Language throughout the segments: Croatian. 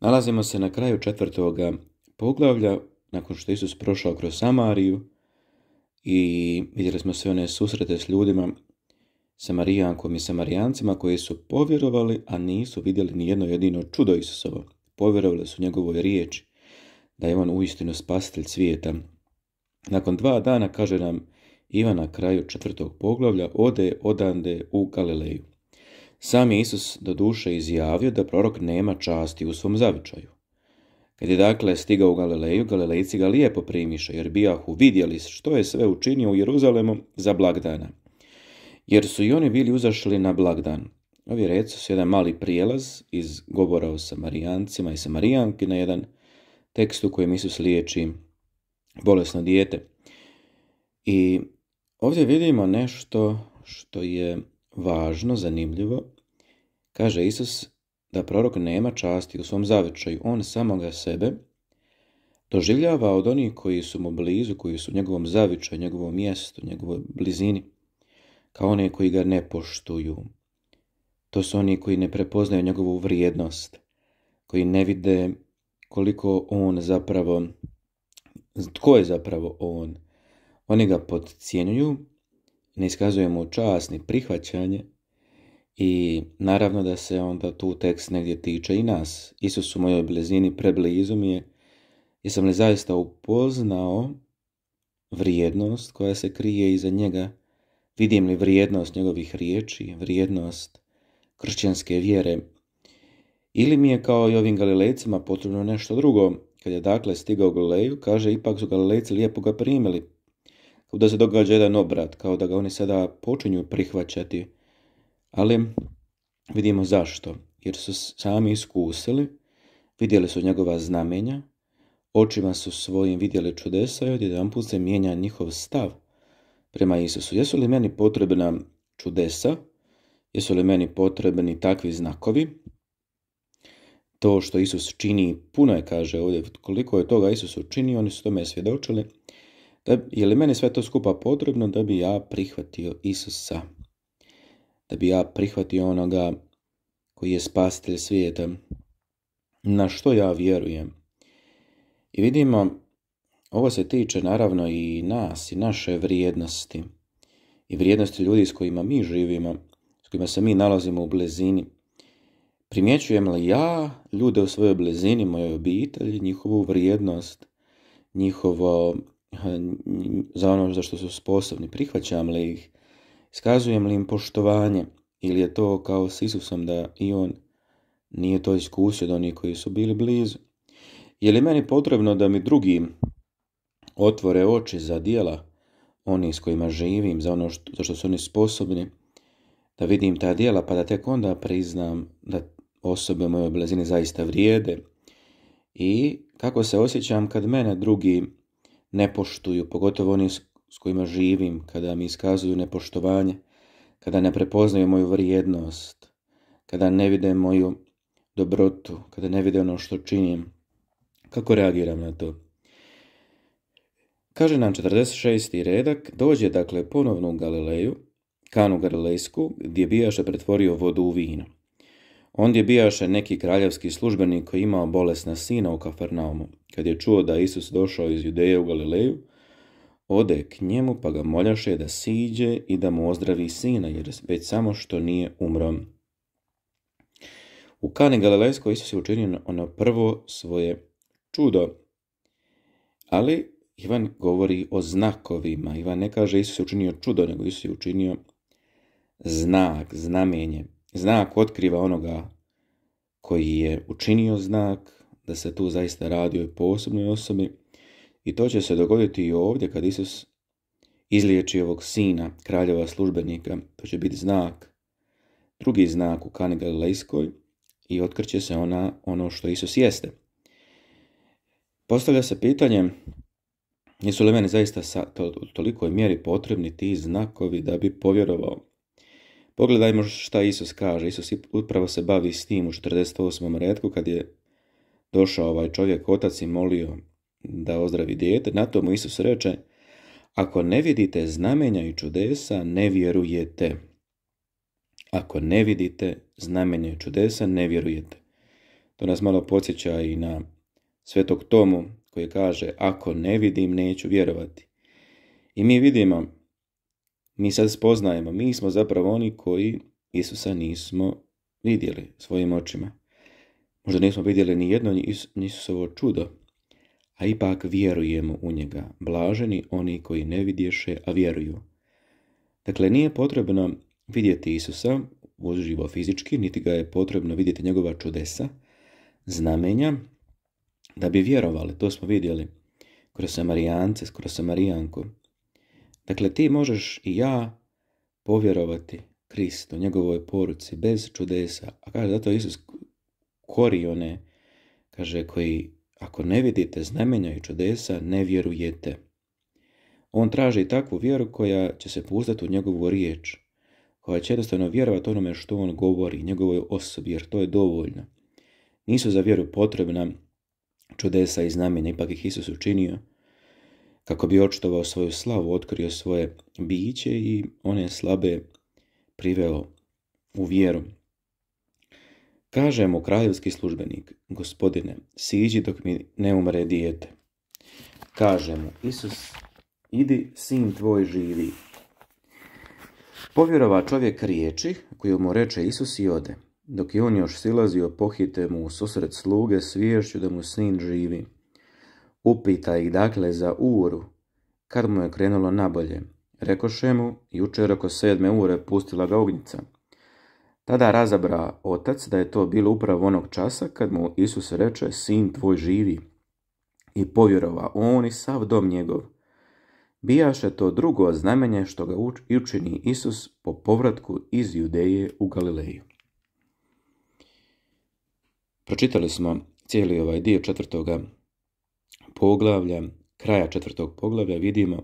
Nalazimo se na kraju četvrtoga poglavlja, nakon što Isus prošao kroz Samariju i vidjeli smo sve one susrete s ljudima, Marijankom i Samarijancima koji su povjerovali, a nisu vidjeli ni jedno jedino čudo Isusovo. Povjerovali su njegovoj riječi da je on uistinu spasitelj svijeta. Nakon dva dana, kaže nam Ivan na kraju četvrtog poglavlja, ode odande u Galileju. Sam Isus do duše izjavio da prorok nema časti u svom zavičaju. Kad je dakle stigao u Galileju, Galilejci ga lijepo primiše, jer bijahu vidjeli što je sve učinio u Jeruzalemu za blagdana. Jer su i oni bili uzašli na blagdan. Ovi recu su jedan mali prijelaz iz govora o samarijancima i samarijanki na jedan tekst u kojem Isus liječi bolesno dijete. I ovdje vidimo nešto što je važno, zanimljivo, kaže Isus da prorok nema časti u svom zavičaju, on samoga sebe doživljava od onih koji su mu blizu, koji su u njegovom zavičaju, njegovom mjestu, njegovoj blizini, kao one koji ga ne poštuju. To su oni koji ne prepoznaju njegovu vrijednost, koji ne vide koliko on zapravo, tko je zapravo on. Oni ga podcijenjuju, ne iskazujemo čas ni prihvaćanje i naravno da se onda tu tekst negdje tiče i nas. Isus u mojoj blizini preblizu mi je. sam li zaista upoznao vrijednost koja se krije iza njega? Vidim li vrijednost njegovih riječi, vrijednost kršćanske vjere? Ili mi je kao i ovim Galilejcima potrebno nešto drugo? Kad je dakle stigao Galileju, kaže ipak su Galilejci lijepo ga primili kao da se događa jedan obrat, kao da ga oni sada počinju prihvaćati, ali vidimo zašto, jer su sami iskusili, vidjeli su njegova znamenja, očima su svojim vidjeli čudesa i odjedan put se mijenja njihov stav prema Isusu. Jesu li meni potrebna čudesa? Jesu li meni potrebni takvi znakovi? To što Isus čini, puno je, kaže ovdje, koliko je toga Isus učinio, oni su tome svjedočili, da, je li meni sve to skupa potrebno da bi ja prihvatio Isusa? Da bi ja prihvatio onoga koji je spasitelj svijeta? Na što ja vjerujem? I vidimo, ovo se tiče naravno i nas i naše vrijednosti. I vrijednosti ljudi s kojima mi živimo, s kojima se mi nalazimo u blizini. Primjećujem li ja ljude u svojoj blizini, moje obitelji, njihovu vrijednost, njihovo za ono za što su sposobni, prihvaćam li ih, iskazujem li im poštovanje ili je to kao s Isusom da i on nije to iskusio od onih koji su bili blizu. Je li meni potrebno da mi drugi otvore oči za dijela oni s kojima živim, za ono što, za što su oni sposobni, da vidim ta dijela pa da tek onda priznam da osobe u mojoj blizini zaista vrijede i kako se osjećam kad mene drugi ne poštuju, pogotovo oni s kojima živim, kada mi iskazuju nepoštovanje, kada ne prepoznaju moju vrijednost, kada ne vide moju dobrotu, kada ne vide ono što činim, kako reagiram na to? Kaže nam 46. redak, dođe dakle ponovno u Galileju, kanu Galilejsku, gdje bijaše pretvorio vodu u vino. Ondje bijaše neki kraljevski službenik koji imao bolesna sina u Kafarnaumu. Kad je čuo da Isus došao iz Judeje u Galileju, ode k njemu pa ga moljaše da siđe i da mu ozdravi sina, jer već samo što nije umro. U Kani Galilejskoj Isus je učinio ono prvo svoje čudo. Ali Ivan govori o znakovima. Ivan ne kaže Isus je učinio čudo, nego Isus je učinio znak, znamenje. Znak otkriva onoga koji je učinio znak, da se tu zaista radi o posebnoj osobi i to će se dogoditi i ovdje kad Isus izliječi ovog sina, kraljeva službenika, to će biti znak, drugi znak u Kani Galilejskoj i otkrće se ona ono što Isus jeste. Postavlja se pitanje, jesu li meni zaista u tolikoj toliko mjeri potrebni ti znakovi da bi povjerovao? Pogledajmo šta Isus kaže. Isus upravo se bavi s tim u 48. redku kad je došao ovaj čovjek otac i molio da ozdravi dijete. Na to Isus reče, ako ne vidite znamenja i čudesa, ne vjerujete. Ako ne vidite znamenja i čudesa, ne vjerujete. To nas malo podsjeća i na svetog tomu koji kaže, ako ne vidim, neću vjerovati. I mi vidimo mi sad spoznajemo. Mi smo zapravo oni koji Isusa nismo vidjeli svojim očima. Možda nismo vidjeli ni jedno Isusovo čudo, a ipak vjerujemo u njega. Blaženi oni koji ne vidješe, a vjeruju. Dakle, nije potrebno vidjeti Isusa živo fizički, niti ga je potrebno vidjeti njegova čudesa, znamenja, da bi vjerovali. To smo vidjeli kroz Samarijance, kroz Samarijanku. Dakle, ti možeš i ja povjerovati Kristu, njegovoj poruci, bez čudesa. A kaže, zato Isus kori one, kaže, koji ako ne vidite znamenja i čudesa, ne vjerujete. On traži takvu vjeru koja će se pustati u njegovu riječ, koja će jednostavno vjerovati onome što on govori, njegovoj osobi, jer to je dovoljno. Nisu za vjeru potrebna čudesa i znamenja, ipak ih Isus učinio, kako bi očitovao svoju slavu, otkrio svoje biće i one slabe priveo u vjeru. Kaže mu kraljevski službenik, gospodine, siđi dok mi ne umre dijete. Kaže mu, Isus, idi, sin tvoj živi. Povjerova čovjek riječi koju mu reče Isus i ode. Dok je on još silazio, pohite mu u susret sluge sviješću da mu sin živi. Upita ih dakle za uru, kad mu je krenulo nabolje. Rekoše mu, jučer oko sedme ure pustila ga ognjica. Tada razabra otac da je to bilo upravo onog časa kad mu Isus reče, sin tvoj živi. I povjerova on i sav dom njegov. Bijaše to drugo znamenje što ga učini Isus po povratku iz Judeje u Galileju. Pročitali smo cijeli ovaj dio četvrtoga poglavlja, kraja četvrtog poglavlja vidimo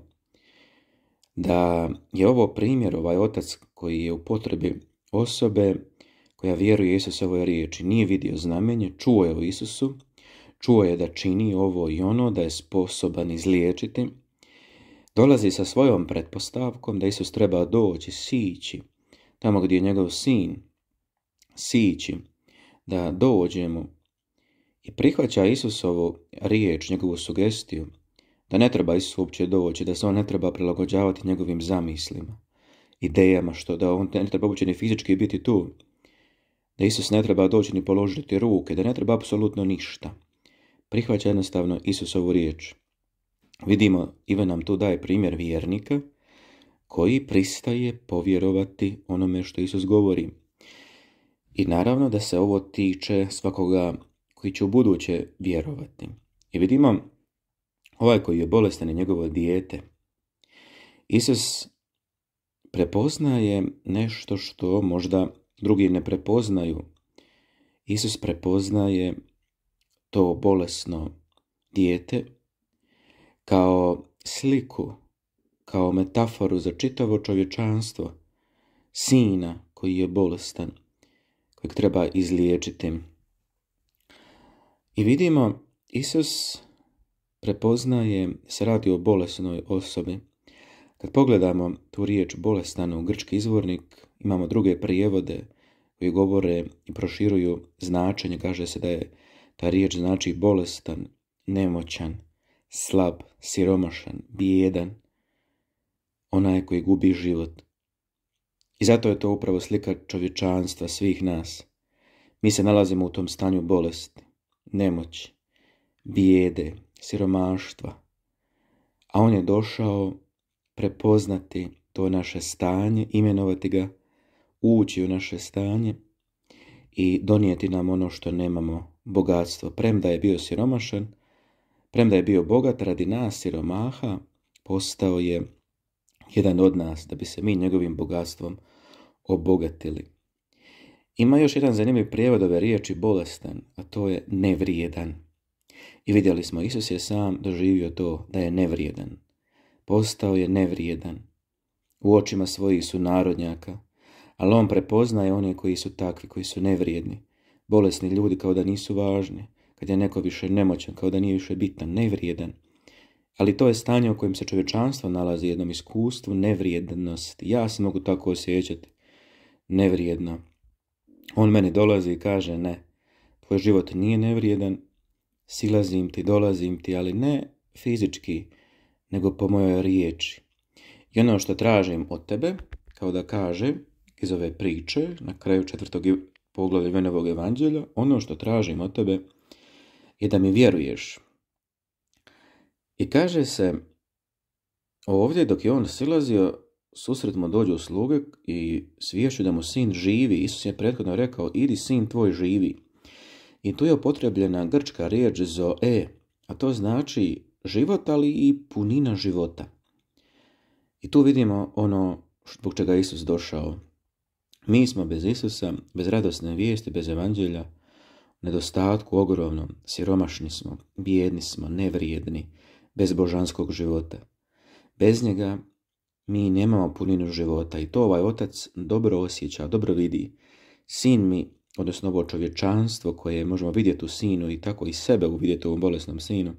da je ovo primjer, ovaj otac koji je u potrebi osobe koja vjeruje Isusovoj riječi, nije vidio znamenje, čuo je o Isusu, čuo je da čini ovo i ono, da je sposoban izliječiti, dolazi sa svojom pretpostavkom da Isus treba doći, sići, tamo gdje je njegov sin, sići, da dođemo i prihvaća Isusovu riječ, njegovu sugestiju, da ne treba Isus uopće doći, da se on ne treba prilagođavati njegovim zamislima, idejama, što da on ne treba uopće ni fizički biti tu, da Isus ne treba doći ni položiti ruke, da ne treba apsolutno ništa. Prihvaća jednostavno Isusovu riječ. Vidimo, Ivan nam tu daje primjer vjernika koji pristaje povjerovati onome što Isus govori. I naravno da se ovo tiče svakoga koji će u buduće vjerovati. I vidimo ovaj koji je bolestan i njegovo dijete. Isus prepoznaje nešto što možda drugi ne prepoznaju. Isus prepoznaje to bolesno dijete kao sliku, kao metaforu za čitavo čovječanstvo, sina koji je bolestan, kojeg treba izliječiti. I vidimo, Isus prepoznaje, se radi o bolesnoj osobi. Kad pogledamo tu riječ bolestan u grčki izvornik, imamo druge prijevode koji govore i proširuju značenje. Kaže se da je ta riječ znači bolestan, nemoćan, slab, siromašan, bijedan, onaj koji gubi život. I zato je to upravo slika čovječanstva svih nas. Mi se nalazimo u tom stanju bolesti nemoći, bijede, siromaštva. A on je došao prepoznati to naše stanje, imenovati ga, ući u naše stanje i donijeti nam ono što nemamo, bogatstvo. Premda je bio siromašan, premda je bio bogat radi nas, siromaha, postao je jedan od nas da bi se mi njegovim bogatstvom obogatili. Ima još jedan zanimljiv prijevod ove riječi bolestan, a to je nevrijedan. I vidjeli smo, Isus je sam doživio to da je nevrijedan. Postao je nevrijedan. U očima svojih su narodnjaka, ali on prepoznaje one koji su takvi, koji su nevrijedni. Bolesni ljudi kao da nisu važni, kad je neko više nemoćan, kao da nije više bitan, nevrijedan. Ali to je stanje u kojem se čovječanstvo nalazi jednom iskustvu nevrijednosti. Ja se mogu tako osjećati nevrijedno. On meni dolazi i kaže ne, tvoj život nije nevrijedan, silazim ti, dolazim ti, ali ne fizički, nego po mojoj riječi. I ono što tražim od tebe, kao da kaže iz ove priče, na kraju četvrtog poglavlja Ivanovog evanđelja, ono što tražim od tebe je da mi vjeruješ. I kaže se, ovdje dok je on silazio, Susretmo dođu u sluge i svješću da mu sin živi. Isus je prethodno rekao, idi sin tvoj živi. I tu je upotrebljena grčka riječ zoe, a to znači život, ali i punina života. I tu vidimo ono zbog čega Isus došao. Mi smo bez Isusa, bez radosne vijesti, bez evanđelja, nedostatku ogromnom, siromašni smo, bijedni smo, nevrijedni, bez božanskog života. Bez njega mi nemamo puninu života i to ovaj otac dobro osjeća, dobro vidi. Sin mi, odnosno ovo čovječanstvo koje možemo vidjeti u sinu i tako i sebe uvidjeti u ovom bolesnom sinu,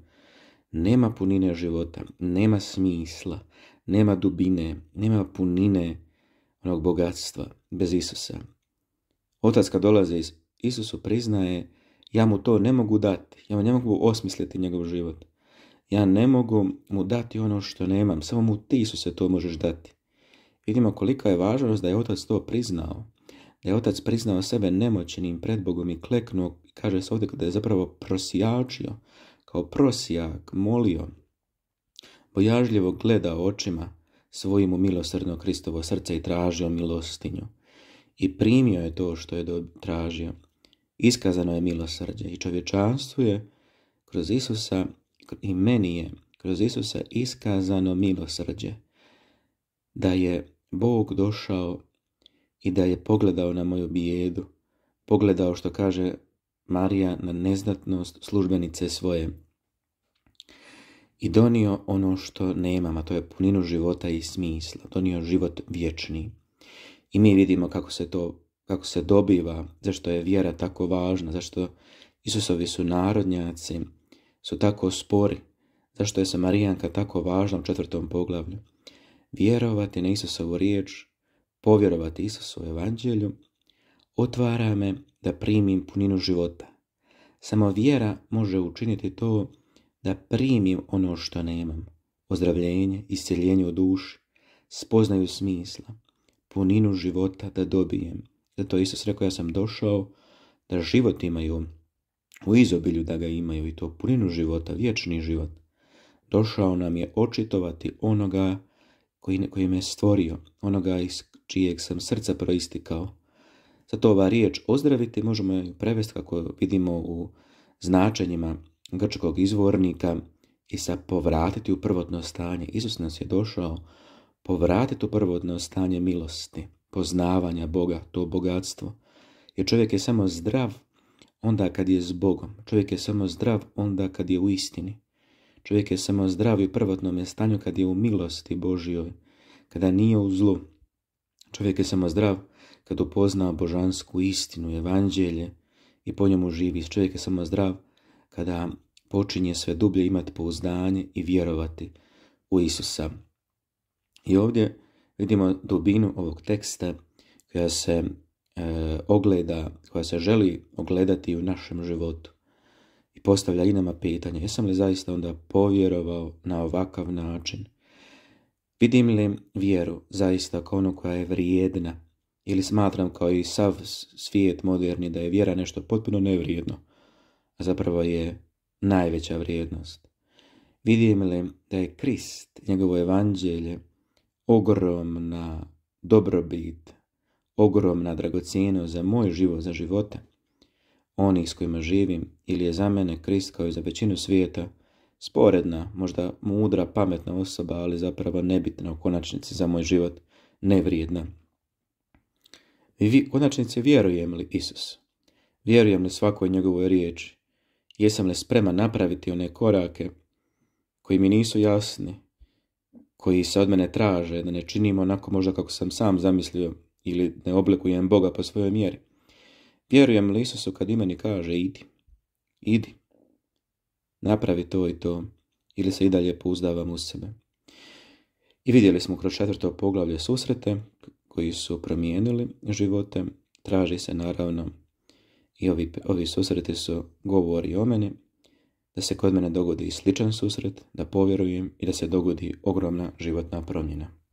nema punine života, nema smisla, nema dubine, nema punine onog bogatstva bez Isusa. Otac kad dolaze iz Isusu priznaje, ja mu to ne mogu dati, ja mu ne mogu osmisliti njegov život. Ja ne mogu mu dati ono što nemam, samo mu ti se to možeš dati. Vidimo kolika je važnost da je otac to priznao. Da je otac priznao sebe nemoćnim pred Bogom i kleknuo, kaže se ovdje da je zapravo prosijačio, kao prosijak, molio, bojažljivo gledao očima svojim u milosrdno Kristovo srce i tražio milostinju. I primio je to što je tražio. Iskazano je milosrđe i čovječanstvo je kroz Isusa i meni je kroz Isusa iskazano milosrđe, da je Bog došao i da je pogledao na moju bijedu, pogledao što kaže Marija na neznatnost službenice svoje i donio ono što nemam, a to je puninu života i smisla, donio život vječni. I mi vidimo kako se to kako se dobiva, zašto je vjera tako važna, zašto Isusovi su narodnjaci, su tako spori, zašto je Samarijanka tako važna u četvrtom poglavlju. Vjerovati na Isusovu riječ, povjerovati Isusu evanđelju, otvara me da primim puninu života. Samo vjera može učiniti to da primim ono što nemam, ozdravljenje, isceljenje u duši, spoznaju smisla, puninu života da dobijem. Zato Isus rekao ja sam došao da život imaju, u izobilju da ga imaju i to puninu života, vječni život. Došao nam je očitovati onoga koji, koji me stvorio, onoga iz čijeg sam srca proistikao. Zato ova riječ ozdraviti možemo ju prevesti kako vidimo u značenjima grčkog izvornika i sa povratiti u prvotno stanje. Isus nas je došao povratiti u prvotno stanje milosti, poznavanja Boga, to bogatstvo. Jer čovjek je samo zdrav onda kad je s Bogom. Čovjek je samo zdrav onda kad je u istini. Čovjek je samo zdrav i u prvotnom stanju kad je u milosti Božijoj, kada nije u zlu. Čovjek je samo zdrav kad upozna božansku istinu, evanđelje i po njemu živi. Čovjek je samo zdrav kada počinje sve dublje imati pouzdanje i vjerovati u Isusa. I ovdje vidimo dubinu ovog teksta koja se E, ogleda, koja se želi ogledati u našem životu i postavlja i nama pitanje, jesam li zaista onda povjerovao na ovakav način? Vidim li vjeru zaista kao ono koja je vrijedna ili smatram kao i sav svijet moderni da je vjera nešto potpuno nevrijedno, a zapravo je najveća vrijednost. Vidim li da je Krist, njegovo evanđelje, ogromna dobrobit, ogromna dragocjenost za moj život, za života, onih s kojima živim, ili je za mene Krist kao i za većinu svijeta, sporedna, možda mudra, pametna osoba, ali zapravo nebitna u konačnici za moj život, nevrijedna. I u konačnici vjerujem li Isus? Vjerujem li svakoj njegovoj riječi? Jesam li spreman napraviti one korake koji mi nisu jasni, koji se od mene traže, da ne činim onako možda kako sam sam zamislio, ili ne oblikujem Boga po svojoj mjeri. Vjerujem li Isusu kad i ni kaže idi, idi, napravi to i to, ili se i dalje pouzdavam u sebe. I vidjeli smo kroz četvrto poglavlje susrete koji su promijenili živote, traži se naravno i ovi, ovi susreti su govori o meni, da se kod mene dogodi sličan susret, da povjerujem i da se dogodi ogromna životna promjena.